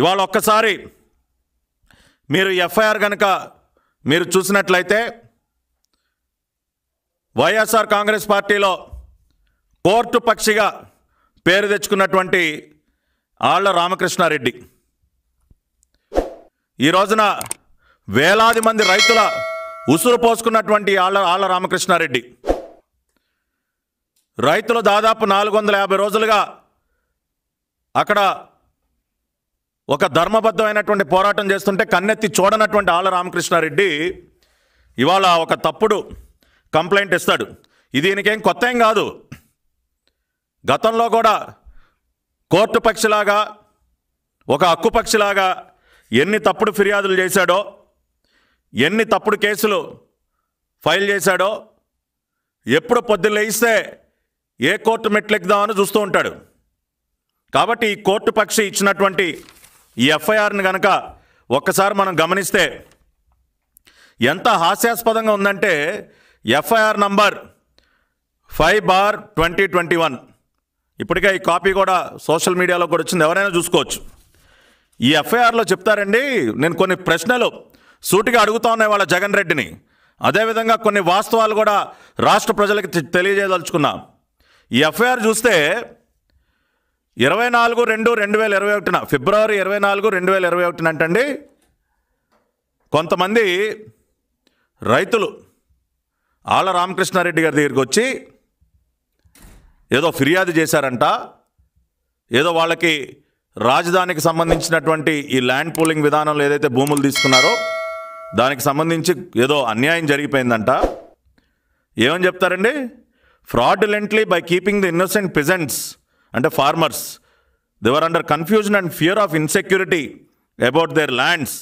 ఇవాళ ఒక్కసారి మీరు ఎఫ్ఐఆర్ కనుక మీరు చూసినట్లయితే వైఎస్ఆర్ కాంగ్రెస్ పార్టీలో కోర్టు పక్షిగా పేరు తెచ్చుకున్నటువంటి ఆళ్ల రామకృష్ణారెడ్డి ఈ రోజున వేలాది మంది రైతుల ఉసురు పోసుకున్నటువంటి ఆళ్ల ఆళ్ళ రామకృష్ణారెడ్డి రైతులు దాదాపు నాలుగు వందల యాభై రోజులుగా అక్కడ ఒక ధర్మబద్ధమైనటువంటి పోరాటం చేస్తుంటే కన్నెత్తి చూడనటువంటి ఆల రామకృష్ణారెడ్డి ఇవాళ ఒక తప్పుడు కంప్లైంట్ ఇస్తాడు ఇది ఈయనకేం కొత్త ఏం కాదు గతంలో కూడా కోర్టు పక్షిలాగా ఒక హక్కుపక్షిలాగా ఎన్ని తప్పుడు ఫిర్యాదులు చేశాడో ఎన్ని తప్పుడు కేసులు ఫైల్ చేశాడో ఎప్పుడు పొద్దులేయిస్తే ఏ కోర్టు మెట్లెక్కుదామని చూస్తూ ఉంటాడు కాబట్టి ఈ కోర్టు పక్షి ఇచ్చినటువంటి ఈ ఎఫ్ఐఆర్ని కనుక ఒక్కసారి మనం గమనిస్తే ఎంత హాస్యాస్పదంగా ఉందంటే FIR number five bar twenty twenty one ఇప్పటికే ఈ కాపీ కూడా సోషల్ మీడియాలో కూడా వచ్చింది ఎవరైనా చూసుకోవచ్చు ఈ ఎఫ్ఐఆర్లో చెప్తారండి నేను కొన్ని ప్రశ్నలు సూటిగా అడుగుతా ఉన్నాయి వాళ్ళ జగన్ రెడ్డిని అదేవిధంగా కొన్ని వాస్తవాలు కూడా రాష్ట్ర ప్రజలకు తెలియజేయదలుచుకున్నా ఈ ఎఫ్ఐఆర్ చూస్తే ఇరవై నాలుగు రెండు రెండు వేల ఇరవై ఒకటిన ఫిబ్రవరి ఇరవై నాలుగు రెండు వేల ఇరవై ఒకటిన అంటండి కొంతమంది రైతులు ఆళ్ళ రామకృష్ణారెడ్డి గారి దగ్గరికి వచ్చి ఏదో ఫిర్యాదు చేశారంట ఏదో వాళ్ళకి రాజధానికి సంబంధించినటువంటి ఈ ల్యాండ్ పూలింగ్ విధానంలో ఏదైతే భూములు తీసుకున్నారో దానికి సంబంధించి ఏదో అన్యాయం జరిగిపోయిందంట ఏమని చెప్తారండి fraudulently by keeping the innocent peasants అంటే farmers they were under confusion and fear of insecurity about their lands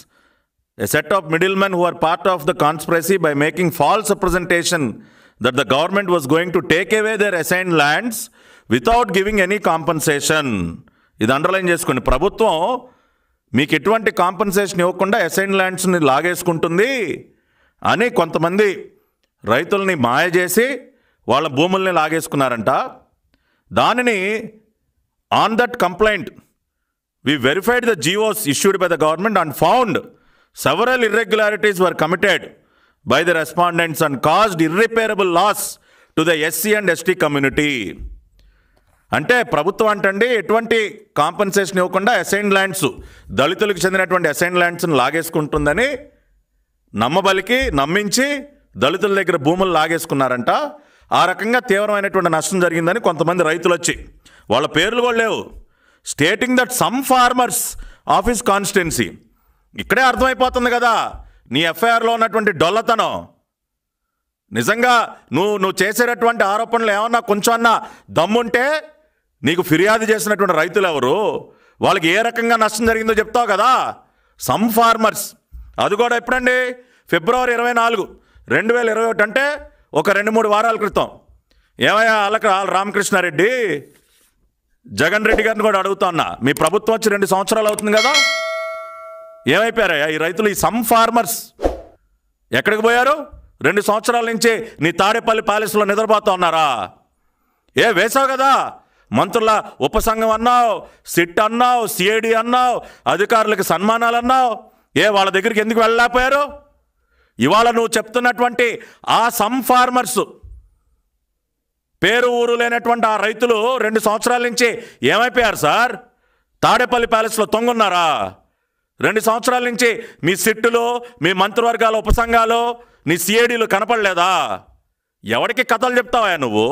a set of middle men who are part of the conspiracy by making false representation that the government was going to take away their assign lands without giving any compensation ఇది underline చేసుకోండి ప్రభుత్వం మీకు ఎటువంటి compensation ఇవ్వకుండా assign ల్యాండ్స్ని లాగేసుకుంటుంది అని కొంతమంది రైతుల్ని మాయ చేసి వాళ్ళ భూముల్ని లాగేసుకున్నారంట దానిని on that complaint we verified the GOs issued by the government and found several irregularities were committed by the respondents and caused irreparable loss to the SC and ST community అంటే ప్రభుత్వం అంటండి ఎటువంటి కాంపెన్సేషన్ ఇవ్వకుండా assign lands దళితులకు చెందినటువంటి assign ల్యాండ్స్ని లాగేసుకుంటుందని నమ్మబలికి నమ్మించి దళితుల దగ్గర భూములు లాగేసుకున్నారంట ఆ రకంగా తీవ్రమైనటువంటి నష్టం జరిగిందని కొంతమంది రైతులు వచ్చి వాళ్ళ పేర్లు కూడా లేవు stating that some farmers of his constituency ఇక్కడే అర్థమైపోతుంది కదా నీ ఎఫ్ఐఆర్లో ఉన్నటువంటి డొల్లతనం నిజంగా నువ్వు నువ్వు చేసేటటువంటి ఆరోపణలు ఏమన్నా కొంచెం అన్నా దమ్ముంటే నీకు ఫిర్యాదు చేసినటువంటి రైతులు ఎవరు వాళ్ళకి ఏ రకంగా నష్టం జరిగిందో చెప్తావు కదా సమ్ ఫార్మర్స్ అది కూడా ఎప్పుడండి ఫిబ్రవరి ఇరవై నాలుగు రెండు వేల ఇరవై ఒకటి అంటే ఒక రెండు మూడు వారాల క్రితం ఏమయ్యా అలక రామకృష్ణారెడ్డి జగన్ రెడ్డి గారిని కూడా అడుగుతున్నా మీ ప్రభుత్వం వచ్చి రెండు సంవత్సరాలు అవుతుంది కదా ఏమైపోయారా ఈ రైతులు ఈ సమ్ ఫార్మర్స్ ఎక్కడికి పోయారు రెండు సంవత్సరాల నుంచి నీ తాడేపల్లి ప్యాలెస్లో నిద్రపోతా ఉన్నారా ఏ వేసావు కదా మంత్రుల ఉపసంఘం అన్నావు సిట్ అన్నావు సిఐడి అన్నావు అధికారులకు సన్మానాలు అన్నావు ఏ వాళ్ళ దగ్గరికి ఎందుకు వెళ్ళలేకపోయారు ఇవాళ నువ్వు చెప్తున్నటువంటి ఆ సమ్ ఫార్మర్సు పేరు ఊరు లేనటువంటి ఆ రైతులు రెండు సంవత్సరాల నుంచి ఏమైపోయారు సార్ తాడేపల్లి ప్యాలెస్లో తొంగున్నారా రెండు సంవత్సరాల నుంచి మీ సిట్టులో మీ మంత్రివర్గాల ఉపసంఘాలు నీ సిఐడీలు కనపడలేదా ఎవరికి కథలు చెప్తావా నువ్వు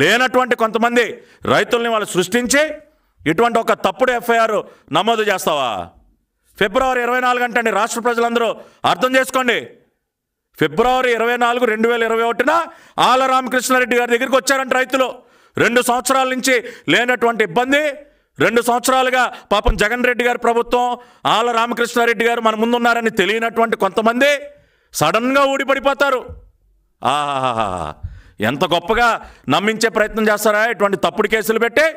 లేనటువంటి కొంతమంది రైతుల్ని వాళ్ళు సృష్టించి ఇటువంటి ఒక తప్పుడు ఎఫ్ఐఆర్ నమోదు చేస్తావా ఫిబ్రవరి ఇరవై నాలుగు అంటే రాష్ట్ర ప్రజలందరూ అర్థం చేసుకోండి ఫిబ్రవరి ఇరవై నాలుగు రెండు వేల ఇరవై ఒకటిన ఆల రామకృష్ణారెడ్డి గారి దగ్గరికి వచ్చారంట రైతులు రెండు సంవత్సరాల నుంచి లేనటువంటి ఇబ్బంది రెండు సంవత్సరాలుగా పాపం జగన్ రెడ్డి గారి ప్రభుత్వం ఆల రామకృష్ణారెడ్డి గారు మన ముందున్నారని తెలియనటువంటి కొంతమంది సడన్గా ఊడిపడిపోతారు ఆహాహా ఎంత గొప్పగా నమ్మించే ప్రయత్నం చేస్తారా ఇటువంటి తప్పుడు కేసులు పెట్టి